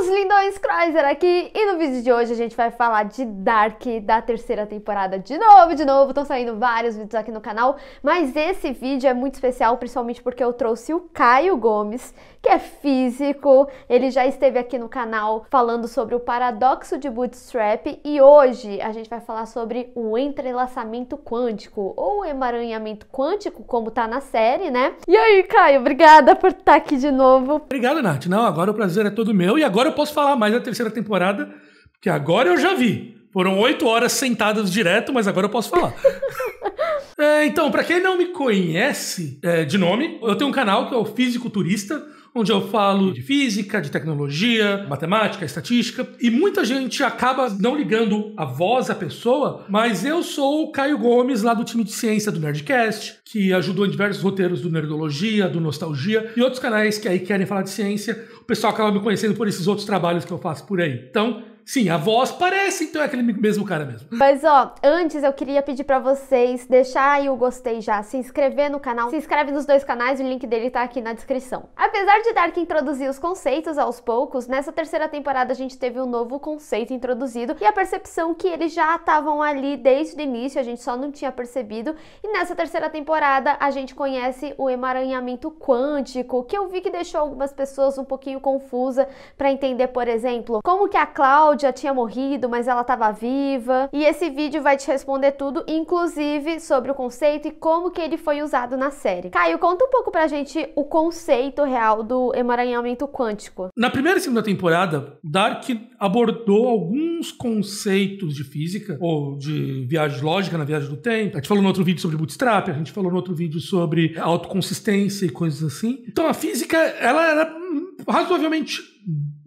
os lindões Chrysler aqui e no vídeo de hoje a gente vai falar de Dark da terceira temporada de novo, de novo, estão saindo vários vídeos aqui no canal, mas esse vídeo é muito especial principalmente porque eu trouxe o Caio Gomes, que é físico, ele já esteve aqui no canal falando sobre o paradoxo de Bootstrap e hoje a gente vai falar sobre o entrelaçamento quântico ou emaranhamento quântico, como tá na série, né? E aí, Caio, obrigada por estar tá aqui de novo. Obrigado, Nath. Não, agora o prazer é todo meu e agora agora eu posso falar mais da terceira temporada, porque agora eu já vi. Foram oito horas sentadas direto, mas agora eu posso falar. é, então, para quem não me conhece é, de nome, eu tenho um canal que é o Físico Turista onde eu falo uhum. de física, de tecnologia, matemática, estatística, e muita gente acaba não ligando a voz à pessoa, mas eu sou o Caio Gomes, lá do time de ciência do Nerdcast, que ajudou em diversos roteiros do Nerdologia, do Nostalgia e outros canais que aí querem falar de ciência. O pessoal acaba me conhecendo por esses outros trabalhos que eu faço por aí. Então, Sim, a voz parece, então é aquele mesmo cara mesmo. Mas ó, antes eu queria pedir para vocês deixar aí o gostei já, se inscrever no canal. Se inscreve nos dois canais, o link dele tá aqui na descrição. Apesar de Dark introduzir os conceitos aos poucos, nessa terceira temporada a gente teve um novo conceito introduzido e a percepção que eles já estavam ali desde o início, a gente só não tinha percebido. E nessa terceira temporada a gente conhece o emaranhamento quântico, que eu vi que deixou algumas pessoas um pouquinho confusa para entender, por exemplo, como que a Cláudia já tinha morrido, mas ela estava viva. E esse vídeo vai te responder tudo, inclusive sobre o conceito e como que ele foi usado na série. Caio, conta um pouco pra gente o conceito real do emaranhamento quântico. Na primeira e segunda temporada, Dark abordou alguns conceitos de física ou de viagem lógica na viagem do tempo. A gente falou no outro vídeo sobre bootstrap, a gente falou no outro vídeo sobre autoconsistência e coisas assim. Então a física, ela era razoavelmente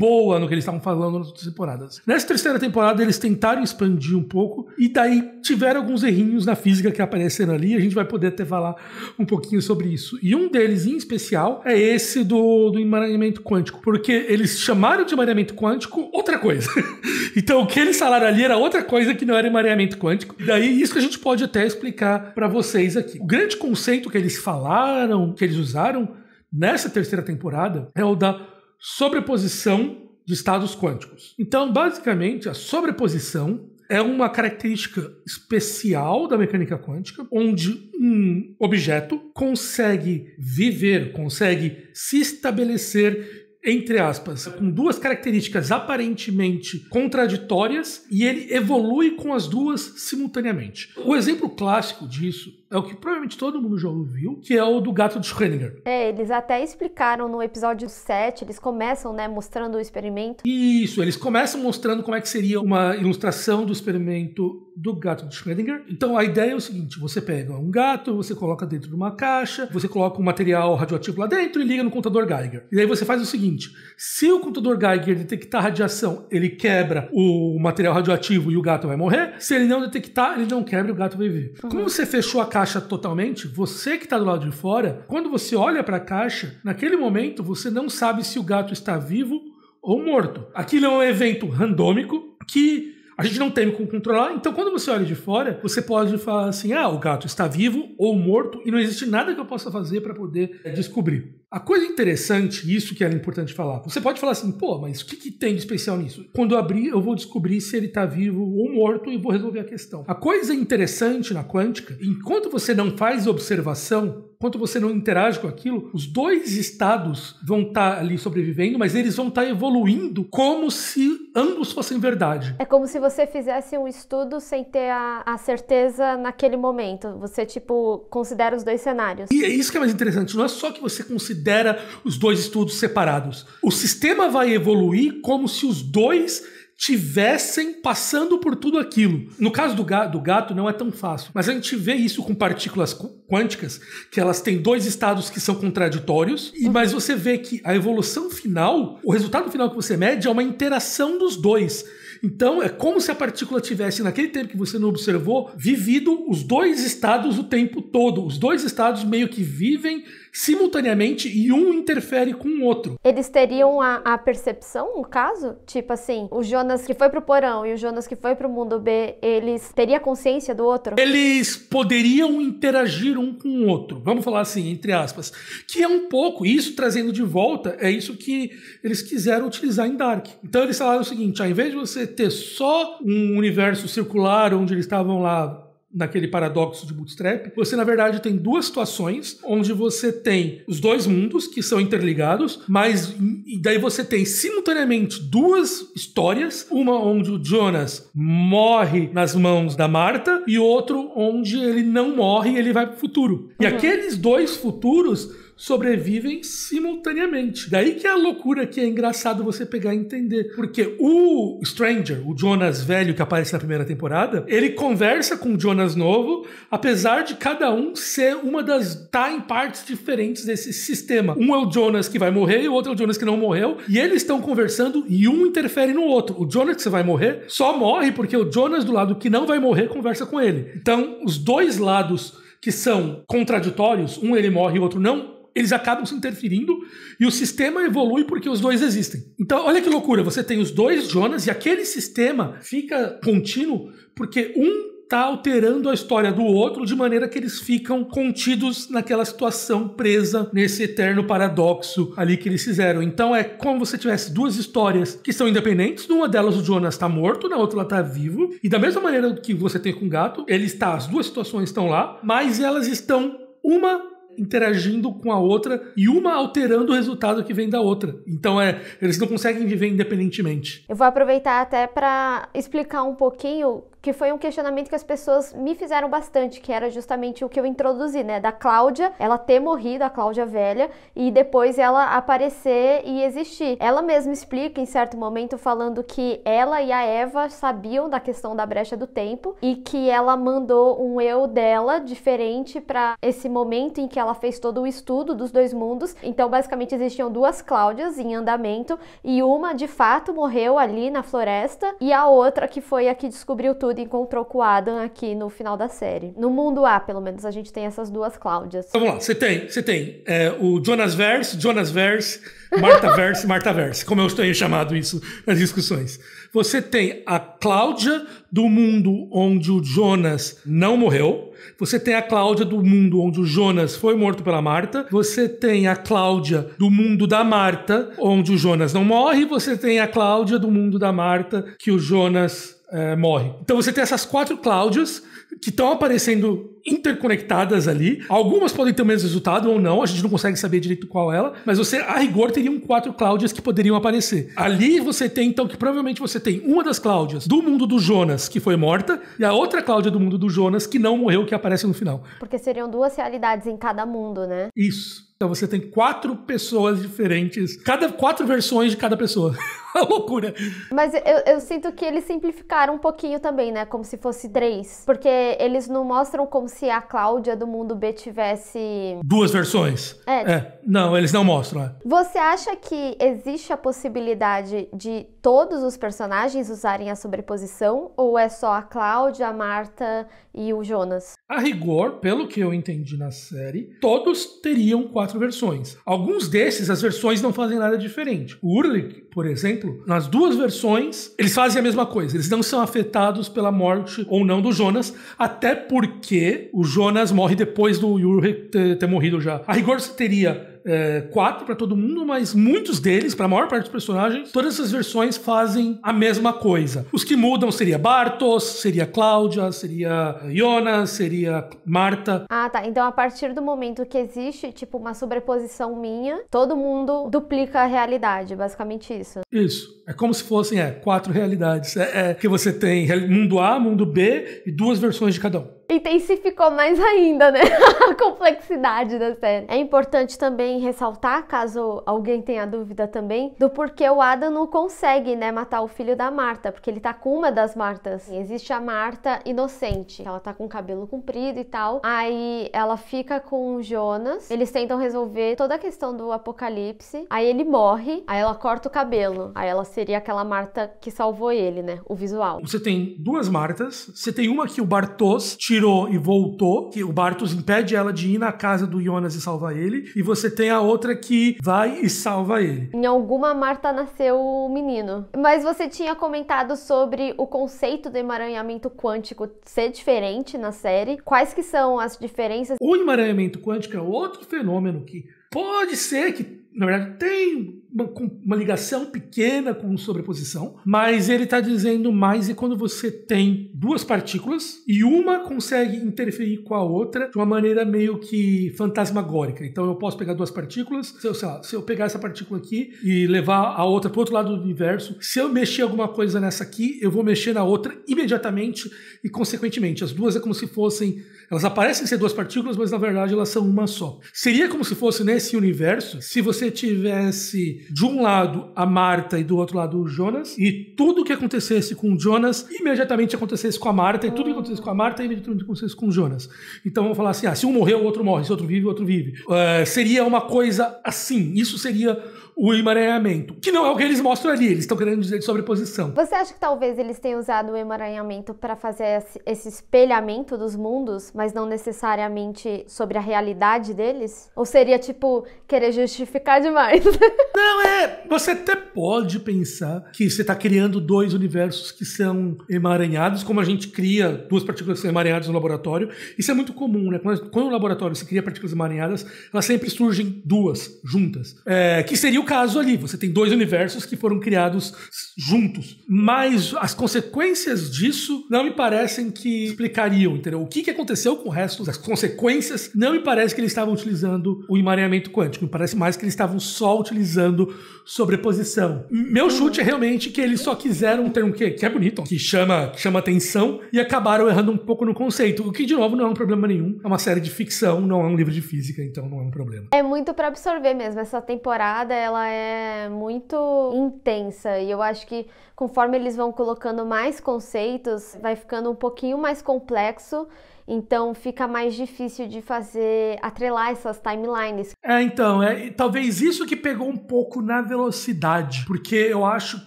boa no que eles estavam falando nas outras temporadas. Nessa terceira temporada, eles tentaram expandir um pouco e daí tiveram alguns errinhos na física que apareceram ali. A gente vai poder até falar um pouquinho sobre isso. E um deles, em especial, é esse do, do emaranhamento quântico, porque eles chamaram de emaranhamento quântico outra coisa. então, o que eles falaram ali era outra coisa que não era emaranhamento quântico. E daí, isso que a gente pode até explicar para vocês aqui. O grande conceito que eles falaram, que eles usaram nessa terceira temporada, é o da sobreposição de estados quânticos. Então, basicamente, a sobreposição é uma característica especial da mecânica quântica, onde um objeto consegue viver, consegue se estabelecer entre aspas, com duas características aparentemente contraditórias e ele evolui com as duas simultaneamente. O exemplo clássico disso é o que provavelmente todo mundo já ouviu, que é o do gato de Schrödinger. É, eles até explicaram no episódio 7, eles começam, né, mostrando o experimento. Isso, eles começam mostrando como é que seria uma ilustração do experimento do gato de Schrödinger. Então a ideia é o seguinte, você pega um gato, você coloca dentro de uma caixa, você coloca um material radioativo lá dentro e liga no contador Geiger. E aí você faz o seguinte, se o contador Geiger detectar radiação, ele quebra o material radioativo e o gato vai morrer. Se ele não detectar, ele não quebra e o gato vai viver. Uhum. Como você fechou a caixa caixa totalmente, você que está do lado de fora, quando você olha para a caixa, naquele momento você não sabe se o gato está vivo ou morto. Aquilo é um evento randômico que a gente não teme como controlar, então quando você olha de fora, você pode falar assim: ah, o gato está vivo ou morto e não existe nada que eu possa fazer para poder é, descobrir. A coisa interessante, isso que era importante falar, você pode falar assim, pô, mas o que, que tem de especial nisso? Quando eu abrir, eu vou descobrir se ele está vivo ou morto e vou resolver a questão. A coisa interessante na quântica, enquanto você não faz observação, quanto você não interage com aquilo, os dois estados vão estar tá ali sobrevivendo, mas eles vão estar tá evoluindo como se ambos fossem verdade. É como se você fizesse um estudo sem ter a, a certeza naquele momento. Você, tipo, considera os dois cenários. E é isso que é mais interessante. Não é só que você considera os dois estudos separados. O sistema vai evoluir como se os dois tivessem passando por tudo aquilo. No caso do gato, do gato, não é tão fácil, mas a gente vê isso com partículas quânticas, que elas têm dois estados que são contraditórios, e, uhum. mas você vê que a evolução final, o resultado final que você mede é uma interação dos dois. Então, é como se a partícula tivesse, naquele tempo que você não observou, vivido os dois estados o tempo todo. Os dois estados meio que vivem simultaneamente e um interfere com o outro. Eles teriam a, a percepção, no caso? Tipo assim, o Jonas que foi pro porão e o Jonas que foi pro mundo B, eles teriam consciência do outro? Eles poderiam interagir um com o outro. Vamos falar assim, entre aspas. Que é um pouco, isso trazendo de volta, é isso que eles quiseram utilizar em Dark. Então eles falaram o seguinte: ao invés de você ter só um universo circular onde eles estavam lá naquele paradoxo de bootstrap, você na verdade tem duas situações onde você tem os dois mundos que são interligados, mas daí você tem simultaneamente duas histórias, uma onde o Jonas morre nas mãos da Marta e outro onde ele não morre e ele vai pro futuro. E uhum. aqueles dois futuros sobrevivem simultaneamente. Daí que é a loucura que é engraçado você pegar e entender. Porque o Stranger, o Jonas velho que aparece na primeira temporada, ele conversa com o Jonas novo, apesar de cada um ser uma das. tá em partes diferentes desse sistema. Um é o Jonas que vai morrer, e o outro é o Jonas que não morreu, e eles estão conversando e um interfere no outro. O Jonas que você vai morrer só morre porque o Jonas do lado que não vai morrer conversa com ele. Então, os dois lados que são contraditórios, um ele morre e o outro não, eles acabam se interferindo e o sistema evolui porque os dois existem. Então, olha que loucura, você tem os dois Jonas e aquele sistema fica contínuo porque um está alterando a história do outro de maneira que eles ficam contidos naquela situação presa nesse eterno paradoxo ali que eles fizeram. Então é como se você tivesse duas histórias que são independentes. Numa delas o Jonas está morto, na outra ela está vivo. E da mesma maneira que você tem com o gato, ele está, as duas situações estão lá, mas elas estão uma interagindo com a outra e uma alterando o resultado que vem da outra. Então é, eles não conseguem viver independentemente. Eu vou aproveitar até para explicar um pouquinho que foi um questionamento que as pessoas me fizeram bastante, que era justamente o que eu introduzi, né? Da Cláudia, ela ter morrido, a Cláudia velha, e depois ela aparecer e existir. Ela mesma explica em certo momento falando que ela e a Eva sabiam da questão da brecha do tempo e que ela mandou um eu dela diferente para esse momento em que ela fez todo o estudo dos dois mundos. Então, basicamente, existiam duas Cláudias em andamento e uma de fato morreu ali na floresta e a outra que foi a que descobriu tudo encontrou com o Adam aqui no final da série. No mundo A, pelo menos, a gente tem essas duas Cláudias. Vamos lá, você tem, você tem é, o Jonas Verse, Jonas Verse, Marta Verse, Marta Verse, como eu tenho chamado isso nas discussões. Você tem a Cláudia do mundo onde o Jonas não morreu. Você tem a Cláudia do mundo onde o Jonas foi morto pela Marta. Você tem a Cláudia do mundo da Marta, onde o Jonas não morre. Você tem a Cláudia do mundo da Marta, que o Jonas é, morre. Então você tem essas quatro Cláudias que estão aparecendo interconectadas ali. Algumas podem ter o mesmo resultado ou não, a gente não consegue saber direito qual é ela, mas você, a rigor, teriam quatro Cláudias que poderiam aparecer. Ali você tem, então, que provavelmente você tem uma das Cláudias do mundo do Jonas, que foi morta, e a outra Cláudia do mundo do Jonas, que não morreu, que aparece no final. Porque seriam duas realidades em cada mundo, né? Isso. Então você tem quatro pessoas diferentes, cada quatro versões de cada pessoa. a loucura. Mas eu, eu, sinto que eles simplificaram um pouquinho também, né? Como se fosse três. Porque eles não mostram como se a Cláudia do mundo B tivesse. Duas versões? É. é. Não, eles não mostram. É. Você acha que existe a possibilidade de todos os personagens usarem a sobreposição? Ou é só a Cláudia, a Marta e o Jonas? A rigor, pelo que eu entendi na série, todos teriam quatro versões. Alguns desses, as versões não fazem nada diferente. O Urlik, por exemplo, nas duas versões, eles fazem a mesma coisa. Eles não são afetados pela morte ou não do Jonas, até porque o Jonas morre depois do Yuri ter, ter morrido já. A rigor você teria é, quatro para todo mundo, mas muitos deles, para a maior parte dos personagens, todas essas versões fazem a mesma coisa. Os que mudam seria Bartos, seria Cláudia, seria Jonas, seria Marta. Ah, tá. Então a partir do momento que existe, tipo, uma sobreposição minha, todo mundo duplica a realidade, basicamente isso. Isso. É como se fossem, é, quatro realidades. É, é que você tem mundo A, mundo B e duas versões de cada um intensificou mais ainda, né? a complexidade da série. É importante também ressaltar, caso alguém tenha dúvida também, do porquê o Adam não consegue, né, matar o filho da Marta, porque ele tá com uma das Martas. E existe a Marta inocente. Ela tá com cabelo comprido e tal. Aí ela fica com o Jonas. Eles tentam resolver toda a questão do apocalipse. Aí ele morre, aí ela corta o cabelo. Aí ela seria aquela Marta que salvou ele, né? O visual. Você tem duas Martas, você tem uma que o Bartos tira tirou e voltou, que o Bartos impede ela de ir na casa do Jonas e salvar ele, e você tem a outra que vai e salva ele. Em alguma Marta nasceu o menino. Mas você tinha comentado sobre o conceito do emaranhamento quântico ser diferente na série. Quais que são as diferenças? O emaranhamento quântico é outro fenômeno que pode ser que, na verdade, tem uma, uma ligação pequena com sobreposição, mas ele está dizendo mais e quando você tem duas partículas e uma consegue interferir com a outra de uma maneira meio que fantasmagórica. Então eu posso pegar duas partículas, se eu, lá, se eu pegar essa partícula aqui e levar a outra para o outro lado do universo, se eu mexer alguma coisa nessa aqui, eu vou mexer na outra imediatamente e consequentemente. As duas é como se fossem, elas aparecem ser duas partículas, mas na verdade elas são uma só. Seria como se fosse nesse universo, se você tivesse de um lado a Marta e do outro lado o Jonas, e tudo que acontecesse com o Jonas imediatamente acontecesse com a Marta, e tudo que acontecesse com a Marta imediatamente acontecesse com o Jonas. Então vamos falar assim: ah, se um morreu, o outro morre, se o outro vive, o outro vive. Uh, seria uma coisa assim. Isso seria o emaranhamento, que não é o que eles mostram ali, eles estão querendo dizer de sobreposição. Você acha que talvez eles tenham usado o emaranhamento para fazer esse espelhamento dos mundos, mas não necessariamente sobre a realidade deles? Ou seria tipo querer justificar demais? não, é. Você até pode pensar que você está criando dois universos que são emaranhados, como a gente cria duas partículas que são emaranhadas no laboratório. Isso é muito comum, né? Quando, quando no laboratório se cria partículas emaranhadas, elas sempre surgem duas juntas, é, que seria o caso ali, você tem dois universos que foram criados juntos. Mas as consequências disso não me parecem que explicariam, entendeu? O que, que aconteceu com o resto das consequências, não me parece que eles estavam utilizando o emaranhamento quântico. Me parece mais que eles estavam só utilizando sobreposição. Meu uhum. chute é realmente que eles só quiseram ter um que, que é bonito, que chama, que chama atenção e acabaram errando um pouco no conceito. O que, de novo, não é um problema nenhum. É uma série de ficção, não é um livro de física, então não é um problema. É muito para absorver mesmo. Essa temporada, ela ela é muito intensa e eu acho que conforme eles vão colocando mais conceitos, vai ficando um pouquinho mais complexo então fica mais difícil de fazer atrelar essas timelines. É, então, é talvez isso que pegou um pouco na velocidade, porque eu acho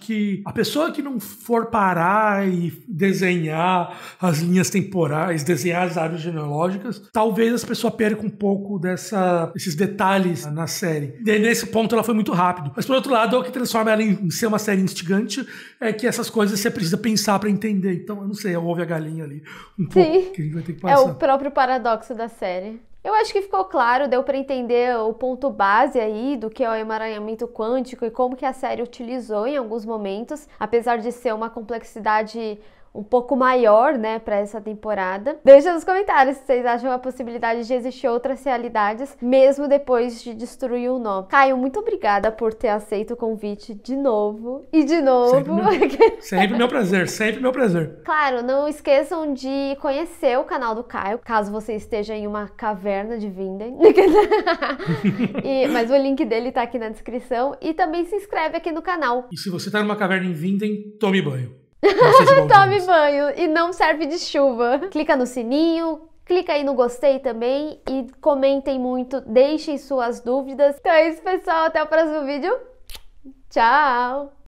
que a pessoa que não for parar e desenhar as linhas temporais, desenhar as árvores genealógicas, talvez as pessoas percam um pouco dessa esses detalhes na série. E nesse ponto ela foi muito rápido. Mas por outro lado, o que transforma ela em ser uma série instigante é que essas coisas você precisa pensar para entender. Então, eu não sei, houve a galinha ali um Sim. pouco que a gente vai ter que parar. É é o próprio paradoxo da série. Eu acho que ficou claro, deu para entender o ponto base aí do que é o emaranhamento quântico e como que a série utilizou em alguns momentos, apesar de ser uma complexidade um pouco maior, né, para essa temporada. Deixa nos comentários se vocês acham a possibilidade de existir outras realidades, mesmo depois de destruir o nó. Caio, muito obrigada por ter aceito o convite de novo e de novo. Sempre meu, sempre meu prazer, sempre meu prazer. Claro, não esqueçam de conhecer o canal do Caio, caso você esteja em uma caverna de Vinden. e, mas o link dele tá aqui na descrição e também se inscreve aqui no canal. E se você tá numa caverna em Vinden, tome banho. Tome banho e não serve de chuva. Clica no sininho, clica aí no gostei também e comentem muito, deixem suas dúvidas. Então é isso, pessoal. Até o próximo vídeo. Tchau!